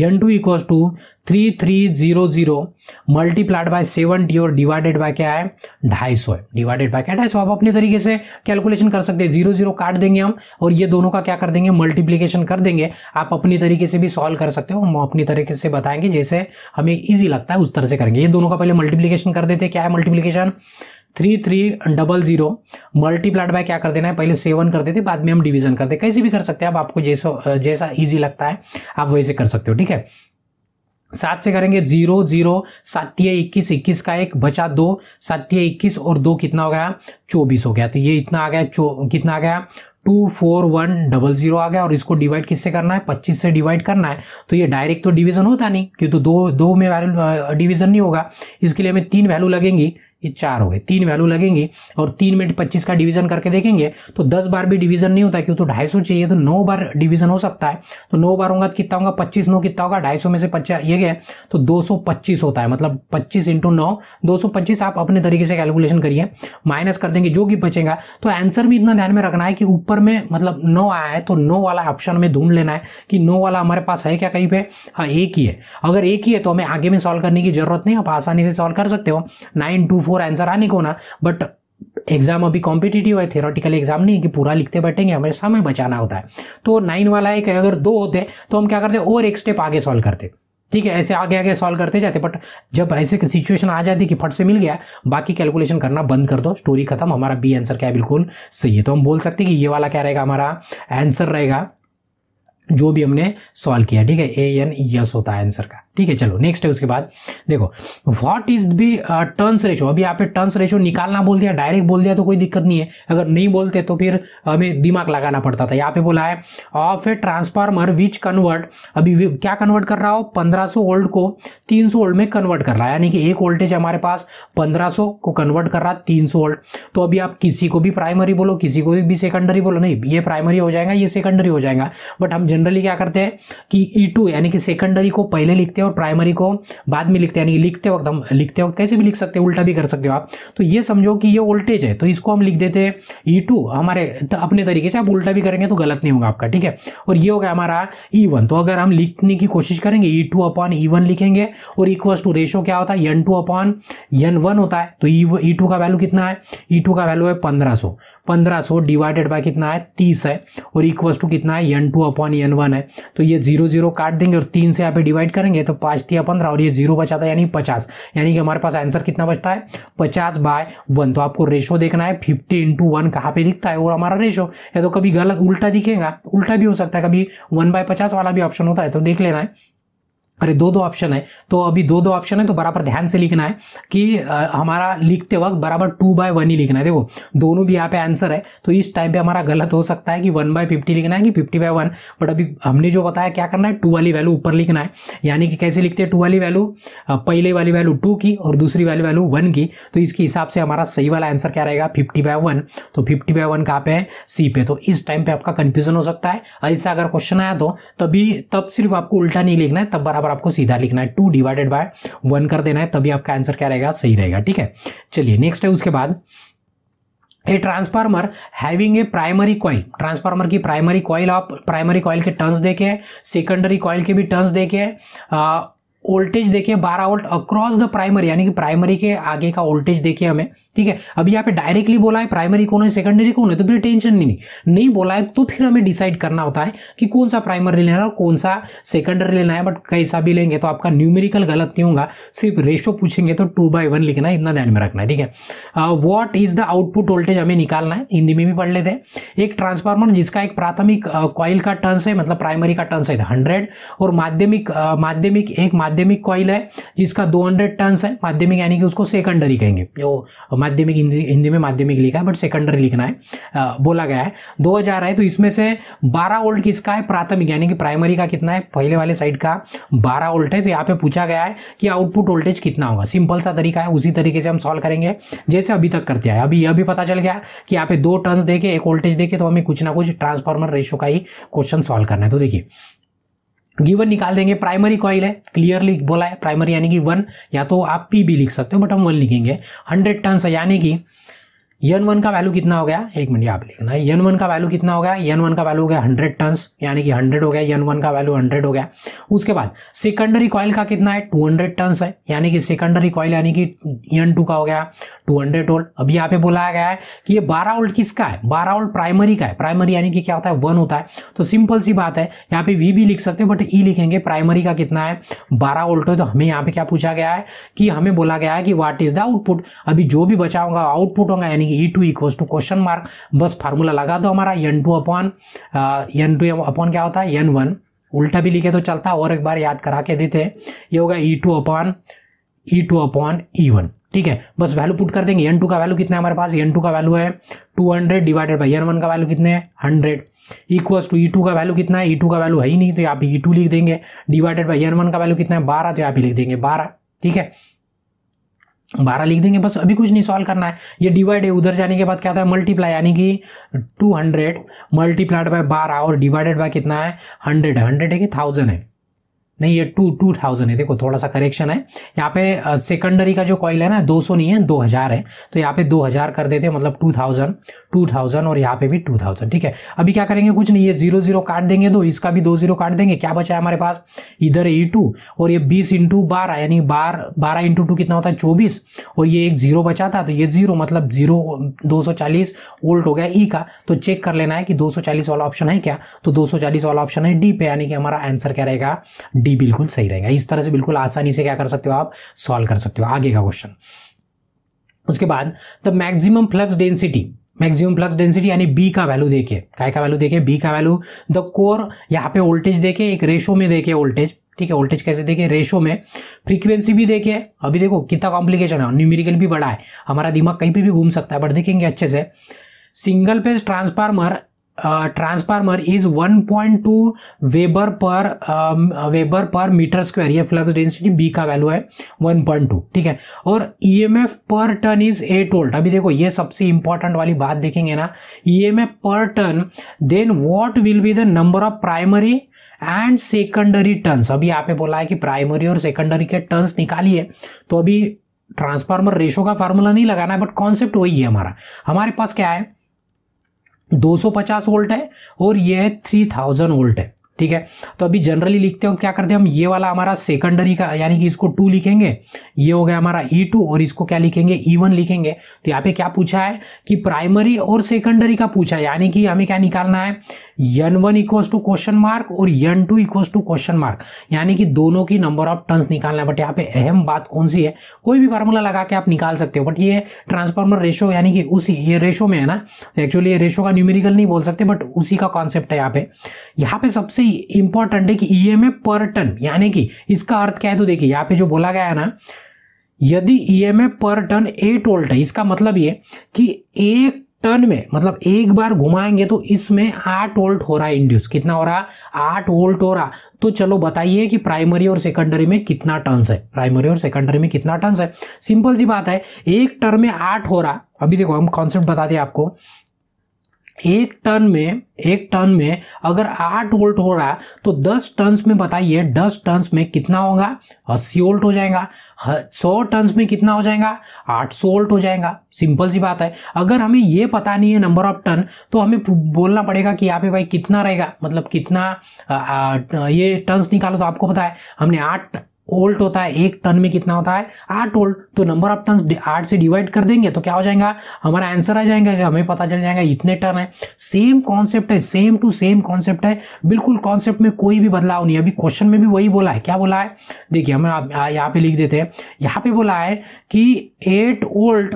एन टू इक्व to three three zero zero multiplied by seventy और डिवाइडेड बाय क्या है ढाई सौ है डिवाइडेड बाय क्या ढाई सौ आप अपने तरीके से कैलकुलेशन कर सकते हैं जीरो जीरो काट देंगे हम और ये दोनों का क्या कर देंगे मल्टीप्लीकेशन कर देंगे आप अपनी तरीके से भी सॉल्व कर सकते हो हम अपनी तरीके से बताएंगे जैसे हमें ईजी लगता है उस तरह से करेंगे ये दोनों का पहले मल्टीप्लीकेशन कर देते हैं क्या है multiplication three three double zero multiplied by क्या कर देना है पहले सेवन कर देते बाद में हम डिवीजन दे कैसे भी कर सकते हैं आप आपको जैसा जैसा इजी लगता है आप वैसे कर सकते हो ठीक है सात से करेंगे जीरो जीरो सात्य इक्कीस इक्कीस का एक बचा दो सात्य इक्कीस और दो कितना हो गया चौबीस हो गया तो ये इतना आ गया कितना आ गया two four one double zero आ गया और इसको डिवाइड किससे करना है पच्चीस से डिवाइड करना है तो ये डायरेक्ट तो डिवीजन होता नहीं क्योंकि तो दो दो में वैल्यू डिवीजन नहीं होगा इसके लिए हमें तीन वैल्यू लगेंगी ये चार हो गए तीन वैल्यू लगेंगी और तीन में पच्चीस का डिवीजन करके देखेंगे तो दस बार भी डिवीजन नहीं होता क्यों तो ढाई सौ चाहिए तो नौ बार डिवीजन हो सकता है तो नौ बार होगा तो कितना होगा पच्चीस नौ कितना होगा ढाई सौ में से पच्चीस ये गया तो दो सौ पच्चीस होता है मतलब पच्चीस इंटू नौ दो सौ पच्चीस आप अपने तरीके से कैलकुलेशन करिए माइनस कर देंगे जो कि बचेगा तो आंसर भी इतना ध्यान में रखना है कि ऊपर ऊपर में मतलब नो आया है तो नो वाला ऑप्शन में ढूंढ लेना है कि नो वाला हमारे पास है क्या कहीं पे हाँ एक ही है अगर एक ही है तो हमें आगे में सॉल्व करने की जरूरत नहीं आप आसानी से सॉल्व कर सकते हो नाइन टू फोर आंसर आने को ना बट एग्जाम अभी कॉम्पिटेटिव है थेरोटिकल एग्जाम नहीं है कि पूरा लिखते बैठेंगे हमें समय बचाना होता है तो नाइन वाला एक अगर दो होते तो हम क्या करते और एक स्टेप आगे सॉल्व करते ठीक है ऐसे आगे आगे सॉल्व करते जाते बट जब ऐसे सिचुएशन आ जाती कि फट से मिल गया बाकी कैलकुलेशन करना बंद कर दो स्टोरी खत्म हमारा बी आंसर क्या है बिल्कुल सही है तो हम बोल सकते हैं कि ये वाला क्या रहेगा हमारा आंसर रहेगा जो भी हमने सॉल्व किया ठीक है ए एन यस होता है आंसर का ठीक है चलो नेक्स्ट है उसके बाद देखो what is B turns ratio अभी यहाँ पे टर्न्स रेशो निकालना बोल दिया डायरेक्ट बोल दिया तो कोई दिक्कत नहीं है अगर नहीं बोलते तो फिर हमें दिमाग लगाना पड़ता था यहाँ पे बोला है of a transformer which convert अभी क्या कन्वर्ट कर रहा हो पंद्रह वोल्ट को तीन वोल्ट में कन्वर्ट कर रहा है यानी कि एक वोल्टेज हमारे पास पंद्रह को कन्वर्ट कर रहा है 300 वोल्ट तो अभी आप किसी को भी प्राइमरी बोलो किसी को भी सेकेंडरी बोलो नहीं ये प्राइमरी हो जाएगा ये सेकेंडरी हो जाएगा बट हम जनरली क्या करते हैं कि ई e यानी कि सेकेंडरी को पहले लिखते हैं और प्राइमरी को बाद में लिखते हैं यानी लिखते वक्त हम लिखते वक्त कैसे भी लिख सकते हैं उल्टा भी कर सकते हो आप तो ये समझो कि ये वोल्टेज है तो इसको हम लिख देते हैं ई e टू हमारे अपने तरीके से आप उल्टा भी करेंगे तो गलत नहीं होगा आपका ठीक है और ये हो गया हमारा ई e वन तो अगर हम लिखने की कोशिश करेंगे E two upon E one लिखेंगे और इक्वस टू रेशो क्या होता है N two upon N one होता है तो ई e, टू का वैल्यू कितना है ई टू का वैल्यू है पंद्रह सौ पंद्रह सौ डिवाइडेड बाय कितना है तीस है और इक्वल टू कितना है N two upon N one है तो ये जीरो जीरो काट देंगे और तीन से यहाँ पे डिवाइड करेंगे तो तो पाँच दिया पंद्रह और ये जीरो बचा था यानी पचास यानी कि हमारे पास आंसर कितना बचता है पचास बाय वन तो आपको रेशो देखना है फिफ्टी इंटू वन कहाँ पे दिखता है और हमारा रेशो या तो कभी गलत उल्टा दिखेगा उल्टा भी हो सकता है कभी वन बाय पचास वाला भी ऑप्शन होता है तो देख लेना है अरे दो दो ऑप्शन है तो अभी दो दो ऑप्शन है तो बराबर ध्यान से लिखना है कि आ, हमारा लिखते वक्त बराबर टू बाय वन ही लिखना है देखो दोनों भी यहाँ पे आंसर है तो इस टाइम पे हमारा गलत हो सकता है कि वन बाय फिफ्टी लिखना है कि फिफ्टी बाय वन बट अभी हमने जो बताया क्या करना है टू वाली वैल्यू ऊपर लिखना है यानी कि कैसे लिखते हैं टू वाली वैल्यू पहले वाली वैल्यू टू की और दूसरी वाली वैल्यू वन की तो इसके हिसाब से हमारा सही वाला आंसर क्या रहेगा फिफ्टी बाय वन तो फिफ्टी बाय वन कहाँ पे है सी पे तो इस टाइम पे आपका कन्फ्यूजन हो सकता है ऐसा अगर क्वेश्चन आया तो तभी तब सिर्फ आपको उल्टा नहीं लिखना है तब बराबर और आपको सीधा लिखना है टू डिवाइडेड बाय वन कर देना है तभी आपका आंसर क्या रहेगा सही रहेगा ठीक है चलिए नेक्स्ट है उसके बाद a transformer having a primary coil transformer की प्राइमरी कॉइल आप प्राइमरी कॉइल के टर्न्स देखे हैं सेकेंडरी कॉइल के भी टर्न्स देखे हैं वोल्टेज देखिए 12 वोल्ट अक्रॉस द प्राइमरी यानी कि प्राइमरी के आगे का वोल्टेज देखिए हमें ठीक है अभी यहाँ पे डायरेक्टली बोला है प्राइमरी कौन है सेकेंडरी कौन है तो फिर टेंशन नहीं नहीं बोला है तो फिर हमें डिसाइड करना होता है कि कौन सा प्राइमरी लेना है और कौन सा सेकेंडरी लेना है बट कैसा भी लेंगे तो आपका न्यूमेरिकल गलत नहीं होगा सिर्फ रेशो पूछेंगे तो टू बाई वन लिखना है इतना ध्यान में रखना है ठीक है what is the output voltage हमें निकालना है हिंदी में भी पढ़ लेते हैं एक ट्रांसफार्मर जिसका एक प्राथमिक कॉइल uh, का टर्स है मतलब प्राइमरी का टर्स है हंड्रेड और माध्यमिक uh, माध्यमिक एक माध्यमिक कॉइल है जिसका दो हंड्रेड टर्न्स है माध्यमिक यानी कि उसको सेकेंडरी कहेंगे जो माध्यमिक हिंदी में माध्यमिक लिखा है बट सेकेंडरी लिखना है बोला गया है दो हजार है तो इसमें से बारह ओल्ट किसका है प्राथमिक यानी कि प्राइमरी का कितना है पहले वाले साइड का बारह ओल्ट है तो यहाँ पे पूछा गया है कि आउटपुट वोल्टेज कितना होगा सिंपल सा तरीका है उसी तरीके से हम सॉल्व करेंगे जैसे अभी तक करते हैं अभी यह भी पता चल गया कि यहाँ पे दो टर्न्स देखे एक वोल्टेज देखे तो हमें कुछ ना कुछ ट्रांसफार्मर रेशो का ही क्वेश्चन सॉल्व करना है तो देखिए गिवन निकाल देंगे प्राइमरी कॉइल है क्लियरली बोला है प्राइमरी यानी कि वन या तो आप पी भी लिख सकते हो बट हम वन लिखेंगे हंड्रेड टन यानी कि यन वन का वैल्यू कितना हो गया एक मिनट आप लिखना है यन वन का वैल्यू कितना हो गया यन वन का वैल्यू हो गया हंड्रेड टन्स यानी कि हंड्रेड हो गया यन वन का वैल्यू हंड्रेड हो गया उसके बाद सेकेंडरी कॉयल का कितना है टू हंड्रेड टन्स है यानी कि सेकेंडरी कॉयल यानी कि यन टू का हो गया टू हंड्रेड ओल्ड अभी यहाँ पे बोलाया गया है कि ये बारह ओल्ड किसका है बारह ओल्ड प्राइमरी का है प्राइमरी यानी कि क्या होता है वन होता है तो सिंपल सी बात है यहाँ पे वी भी लिख सकते हैं बट ई लिखेंगे प्राइमरी का कितना है बारह ओल्ट है तो हमें यहाँ पे क्या पूछा गया है कि हमें बोला गया है कि वाट इज द आउटपुट अभी जो भी बचा होगा आउटपुट होगा यानी करेंगे E two equals to question mark बस फार्मूला लगा दो हमारा N two upon N two upon क्या होता है एन वन उल्टा भी लिखे तो चलता और एक बार याद करा के देते हैं ये होगा E two upon E two upon E one ठीक है बस वैल्यू पुट कर देंगे एन टू का वैल्यू कितना है हमारे पास एन टू का वैल्यू है two hundred divided by N one का वैल्यू कितने है hundred equals to E two का वैल्यू कितना है ई e टू का वैल्यू है ही नहीं तो यहाँ पे ई e टू लिख देंगे डिवाइडेड बाई एन वन का वैल्यू कितना है बारह तो यहाँ पे लिख देंगे बारह ठीक है बारह लिख देंगे बस अभी कुछ नहीं सॉल्व करना है ये डिवाइड है उधर जाने के बाद क्या था है मल्टीप्लाई यानी कि टू हंड्रेड मल्टीप्लाइड बाय बारह और डिवाइडेड बाय कितना है हंड्रेड है हंड्रेड है कि थाउजेंड है नहीं ये टू टू थाउजेंड है देखो थोड़ा सा करेक्शन है यहाँ पे सेकेंडरी का जो कॉइल है ना दो सौ नहीं है दो हज़ार है तो यहाँ पे दो हज़ार कर देते हैं मतलब टू थाउजेंड टू थाउजेंड और यहाँ पे भी टू थाउजेंड ठीक है अभी क्या करेंगे कुछ नहीं ये जीरो जीरो काट देंगे तो इसका भी दो जीरो काट देंगे क्या बचा है हमारे पास इधर ई टू e और ये बीस इंटू बारह यानी बार बारह इंटू टू कितना होता है चौबीस और ये एक जीरो बचा था तो ये जीरो मतलब जीरो दो सौ चालीस वोल्ट हो गया ई e का तो चेक कर लेना है कि दो सौ चालीस वाला ऑप्शन है क्या तो दो सौ चालीस वाला ऑप्शन है डी पे यानी कि हमारा आंसर क्या रहेगा डी डी बिल्कुल सही रहेगा इस तरह से बिल्कुल आसानी से क्या कर सकते हो आप सॉल्व कर सकते हो आगे का क्वेश्चन उसके बाद the maximum flux density maximum flux density यानी बी का वैल्यू देखे काय का वैल्यू देखे बी का वैल्यू द कोर यहाँ पे वोल्टेज देखे एक रेशो में देखे वोल्टेज ठीक है वोल्टेज कैसे देखे रेशो में फ्रीक्वेंसी भी देखे अभी देखो कितना कॉम्प्लिकेशन है न्यूमेरिकल भी बड़ा है हमारा दिमाग कहीं पे भी घूम सकता है बट देखेंगे अच्छे से single phase transformer transformer is 1.2 weber per weber per meter square ये फ्लक्स डेंसिटी बी का वैल्यू है 1.2 ठीक है और EMF per ton is 8 volt अभी देखो ये सबसे इंपॉर्टेंट वाली बात देखेंगे ना EMF per turn then what will be the number of primary and secondary turns अभी आपने बोला है कि प्राइमरी और सेकेंडरी के टर्न्स निकालिए तो अभी ट्रांसफार्मर रेशो का फार्मूला नहीं लगाना है बट कॉन्सेप्ट वही है हमारा हमारे पास क्या है 250 वोल्ट है और यह 3000 वोल्ट है ठीक है तो अभी जनरली लिखते हो क्या करते हैं हम ये वाला हमारा सेकेंडरी का यानी कि इसको टू लिखेंगे ये हो गया हमारा ई e टू और इसको क्या लिखेंगे ई e वन लिखेंगे तो यहाँ पे क्या पूछा है कि प्राइमरी और सेकेंडरी का पूछा है यानी कि हमें क्या निकालना है N one equals to question mark और N two equals to question mark यानी कि दोनों की नंबर ऑफ टर्न्स निकालना है बट यहाँ पे अहम बात कौन सी है कोई भी फार्मूला लगा के आप निकाल सकते हो बट ये ट्रांसफार्मर रेशो यानी कि उसी ये रेशो में है ना तो एक्चुअली ये रेशो का न्यूमेरिकल नहीं बोल सकते बट उसी का कॉन्सेप्ट है यहाँ पे यहाँ पे सबसे इंपॉर्टेंट है कि ई पर टन यानी कि इसका अर्थ क्या है तो देखिए यहाँ पे जो बोला गया है ना यदि ई पर टन एट वोल्ट है इसका मतलब ये कि एक टन में मतलब एक बार घुमाएंगे तो इसमें आठ वोल्ट हो रहा है इंड्यूस कितना हो रहा आठ वोल्ट हो रहा तो चलो बताइए कि प्राइमरी और सेकेंडरी में कितना टर्न्स है प्राइमरी और सेकेंडरी में कितना टर्न्स है सिंपल सी बात है एक टर्न में आठ हो रहा अभी देखो हम कॉन्सेप्ट बता दें आपको एक टन में एक टन में अगर आठ वोल्ट हो रहा तो दस टन्स में बताइए दस टन्स में कितना होगा अस्सी वोल्ट हो जाएगा सौ टन्स में कितना हो जाएगा आठ सौ वोल्ट हो जाएगा सिंपल सी बात है अगर हमें ये पता नहीं है नंबर ऑफ टन तो हमें बोलना पड़ेगा कि यहाँ पे भाई कितना रहेगा मतलब कितना आ, आ, ये टन्स निकालो तो आपको पता है हमने आठ ओल्ट होता है एक टन में कितना होता है आठ ओल्ट तो नंबर ऑफ टन आठ से डिवाइड कर देंगे तो क्या हो जाएगा हमारा आंसर आ जाएगा कि हमें पता चल जाएगा इतने टन है सेम कॉन्सेप्ट है सेम टू सेम कॉन्सेप्ट है बिल्कुल कॉन्सेप्ट में कोई भी बदलाव नहीं अभी क्वेश्चन में भी वही बोला है क्या बोला है देखिए हमें यहाँ पे लिख देते हैं यहाँ पे बोला है कि एट ओल्ट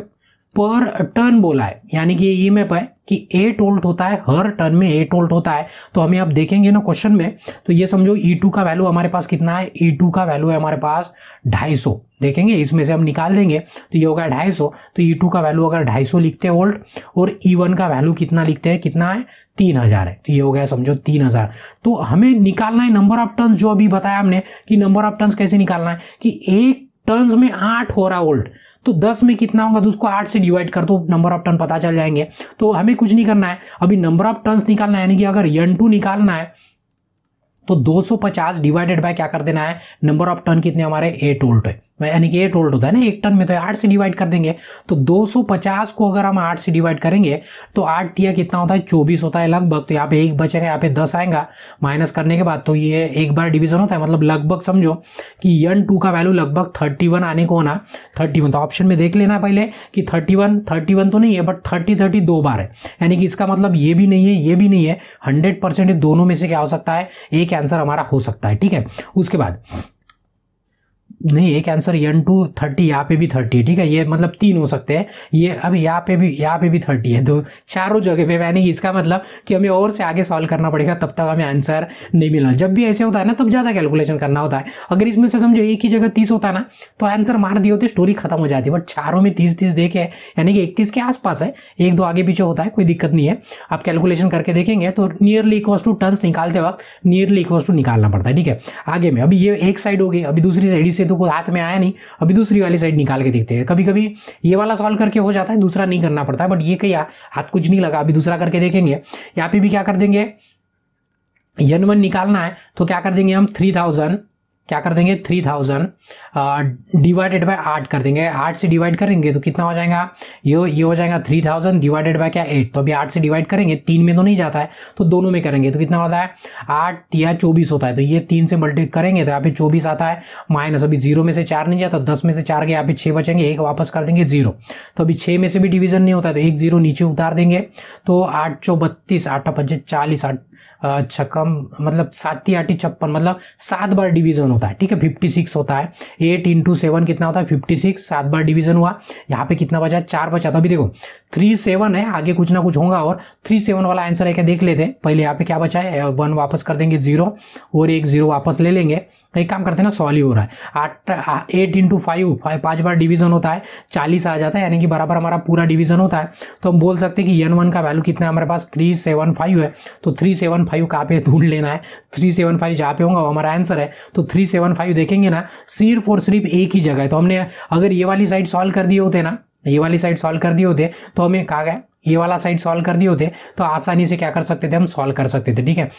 पर टन बोला है यानी कि ई मैप है कि एट ओल्ट होता है हर टर्न में एट ओल्ट होता है तो हमें आप देखेंगे ना क्वेश्चन में तो ये समझो ई e टू का वैल्यू हमारे पास कितना है ई e टू का वैल्यू है हमारे पास ढाई सौ देखेंगे इसमें से हम निकाल देंगे तो ये होगा ढाई सौ तो ई e टू का वैल्यू अगर ढाई सौ लिखते हैं ओल्ट और ई वन का वैल्यू कितना लिखते हैं कितना है तीन हज़ार है तो ये हो गया समझो तीन हज़ार तो हमें निकालना है नंबर ऑफ टर्न्स जो अभी बताया हमने कि नंबर ऑफ टर्न्स कैसे निकालना है कि एक टर्न्स में आठ हो रहा वोल्ट तो दस में कितना होगा तो उसको आठ से डिवाइड कर दो नंबर ऑफ टर्न पता चल जाएंगे तो हमें कुछ नहीं करना है अभी नंबर ऑफ टर्न्स निकालना है यानी कि अगर यन टू निकालना है तो 250 डिवाइडेड बाय क्या कर देना है नंबर ऑफ टर्न कितने हमारे एट वोल्ट है यानी कि एट होल्ड होता है ना एक टन में तो आठ से डिवाइड कर देंगे तो 250 को अगर हम आठ से डिवाइड करेंगे तो आठ टिया कितना होता है चौबीस होता है लगभग तो यहाँ पे एक बच रहे यहाँ पे दस आएगा माइनस करने के बाद तो ये एक बार डिवीजन होता है मतलब लगभग समझो कि यन टू का वैल्यू लगभग थर्टी वन आने को होना थर्टी वन तो ऑप्शन में देख लेना पहले कि थर्टी वन थर्टी वन तो नहीं है बट थर्टी थर्टी दो बार है यानी कि इसका मतलब ये भी नहीं है ये भी नहीं है हंड्रेड परसेंट दोनों में से क्या हो सकता है एक आंसर हमारा हो सकता है ठीक है उसके बाद नहीं एक आंसर यन टू थर्टी यहाँ पे भी थर्टी है ठीक है ये मतलब तीन हो सकते हैं ये अब यहाँ पे भी यहाँ पे भी थर्टी है तो चारों जगह पे यानी इसका मतलब कि हमें और से आगे सॉल्व करना पड़ेगा तब तक हमें आंसर नहीं मिलना जब भी ऐसे होता है ना तब ज़्यादा कैलकुलेशन करना होता है अगर इसमें से समझो एक ही जगह तीस होता ना तो आंसर मार दिए होते स्टोरी खत्म हो जाती है बट चारों में तीस तीस देखे यानी कि इकतीस के आसपास है एक दो आगे पीछे होता है कोई दिक्कत नहीं है आप कैलकुलेशन करके देखेंगे तो नियरली इक्वल टू टर्न्स निकालते वक्त नियरली इक्वल टू निकालना पड़ता है ठीक है आगे में अभी ये एक साइड हो गई अभी दूसरी साइड से सेतु तो को हाथ में आया नहीं अभी दूसरी वाली साइड निकाल के देखते हैं कभी कभी ये वाला सॉल्व करके हो जाता है दूसरा नहीं करना पड़ता बट ये कही हाथ कुछ नहीं लगा अभी दूसरा करके देखेंगे यहाँ पे भी क्या कर देंगे यन वन निकालना है तो क्या कर देंगे हम थ्री थाउजेंड क्या कर देंगे थ्री थाउजेंड डिवाइडेड बाय आठ कर देंगे आठ से डिवाइड करेंगे तो कितना हो जाएगा ये ये हो जाएगा थ्री थाउजेंड डिवाइडेड बाय क्या एट तो अभी आठ से डिवाइड करेंगे तीन में तो नहीं जाता है तो दोनों में करेंगे तो कितना होता है आठ या चौबीस होता है तो ये तीन से मल्टी करेंगे तो यहाँ पे चौबीस आता है माइनस अभी जीरो में से चार नहीं जाता दस में से चार के यहाँ पे छः बचेंगे एक वापस कर देंगे जीरो तो अभी छः में से भी डिवीजन नहीं होता है तो एक जीरो नीचे उतार देंगे तो आठ चौ बत्तीस आठ पंचे चालीस आठ अच्छा कम मतलब सात आठ छप्पन मतलब सात बार डिवीजन होता है ठीक है फिफ्टी सिक्स होता है एट इंटू सेवन कितना होता है फिफ्टी सिक्स सात बार डिवीजन हुआ यहाँ पे कितना बचा चार बचा था अभी देखो थ्री सेवन है आगे कुछ ना कुछ होगा और थ्री सेवन वाला आंसर है क्या देख लेते हैं पहले यहाँ पे क्या बचा है वन वापस कर देंगे जीरो और एक जीरो वापस ले लेंगे तो एक काम करते हैं ना सॉल्व ही हो रहा है आठ एट इंटू फाइव पाँच बार डिवीजन होता है चालीस आ जाता है यानी कि बराबर हमारा पूरा डिवीजन होता है तो हम बोल सकते हैं कि एन वन का वैल्यू कितना है हमारे पास थ्री सेवन फाइव है तो थ्री सेवन फाइव कहाँ पे ढूंढ लेना है थ्री सेवन फाइव जहाँ पे होगा वो हमारा आंसर है तो थ्री सेवन फाइव देखेंगे ना सिर्फ और सिर्फ एक ही जगह है तो हमने अगर ये वाली साइड सॉल्व कर दिए होते ना ये वाली साइड सॉल्व कर दिए होते तो हमें कहा गया ये वाला साइड सॉल्व कर दिए होते तो आसानी से क्या कर सकते थे हम सॉल्व कर सकते थे ठीक है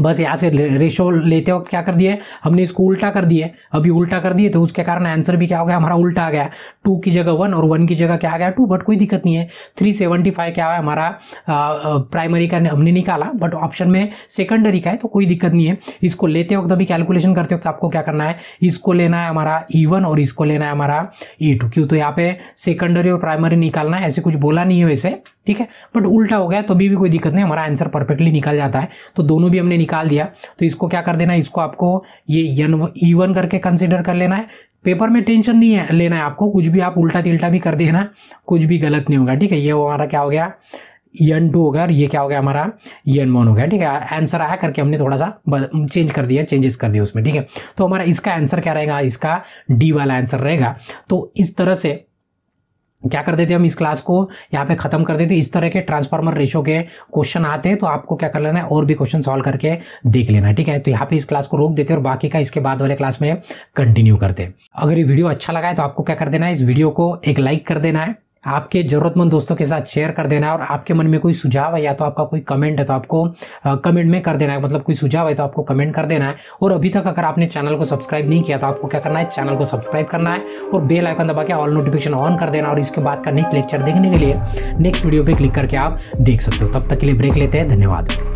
बस यहाँ से रेशो लेते वक्त क्या कर दिए हमने इसको उल्टा कर दिए अभी उल्टा कर दिए तो उसके कारण आंसर भी क्या हो गया हमारा उल्टा आ गया टू की जगह वन और वन की जगह क्या आ गया टू बट कोई दिक्कत नहीं है थ्री सेवेंटी फाइव क्या है हमारा प्राइमरी का हमने निकाला बट ऑप्शन में सेकेंडरी का है तो कोई दिक्कत नहीं है इसको लेते वक्त अभी कैलकुलेशन करते वक्त आपको क्या करना है इसको लेना है हमारा ई e वन और इसको लेना है हमारा ई e टू क्यों तो यहाँ पे सेकेंडरी और प्राइमरी निकालना है ऐसे कुछ बोला नहीं है वैसे ठीक है बट उल्टा हो गया तो भी, भी कोई दिक्कत नहीं हमारा आंसर परफेक्टली निकल जाता है तो दोनों भी हमने निकाल दिया तो इसको क्या कर देना इसको आपको ये यन ई e वन करके कंसिडर कर लेना है पेपर में टेंशन नहीं है लेना है आपको कुछ भी आप उल्टा तिल्टा भी कर देना कुछ भी गलत नहीं होगा ठीक है ये हमारा क्या हो गया यन टू हो गया और ये क्या हो गया हमारा यन वन हो गया ठीक है आंसर आया करके हमने थोड़ा सा चेंज कर दिया चेंजेस कर दिया उसमें ठीक है तो हमारा इसका आंसर क्या रहेगा इसका डी वाला आंसर रहेगा तो इस तरह से क्या कर देते हम इस क्लास को यहाँ पे खत्म कर देते इस तरह के ट्रांसफार्मर रेशो के क्वेश्चन आते हैं तो आपको क्या कर लेना है और भी क्वेश्चन सॉल्व करके देख लेना है ठीक है तो यहाँ पे इस क्लास को रोक देते और बाकी का इसके बाद वाले क्लास में कंटिन्यू करते अगर ये वीडियो अच्छा लगा है तो आपको क्या कर देना है इस वीडियो को एक लाइक कर देना है आपके ज़रूरतमंद दोस्तों के साथ शेयर कर देना है और आपके मन में कोई सुझाव है या तो आपका कोई कमेंट है तो आपको कमेंट में कर देना है मतलब कोई सुझाव है तो आपको कमेंट कर देना है और अभी तक अगर आपने चैनल को सब्सक्राइब नहीं किया तो आपको क्या करना है चैनल को सब्सक्राइब करना है और बेल आइकन दबा के ऑल नोटिफिकेशन ऑन कर देना और इसके बाद का नेक्स्ट लेक्चर देखने के लिए नेक्स्ट वीडियो पर क्लिक करके आप देख सकते हो तब तक के लिए ब्रेक लेते हैं धन्यवाद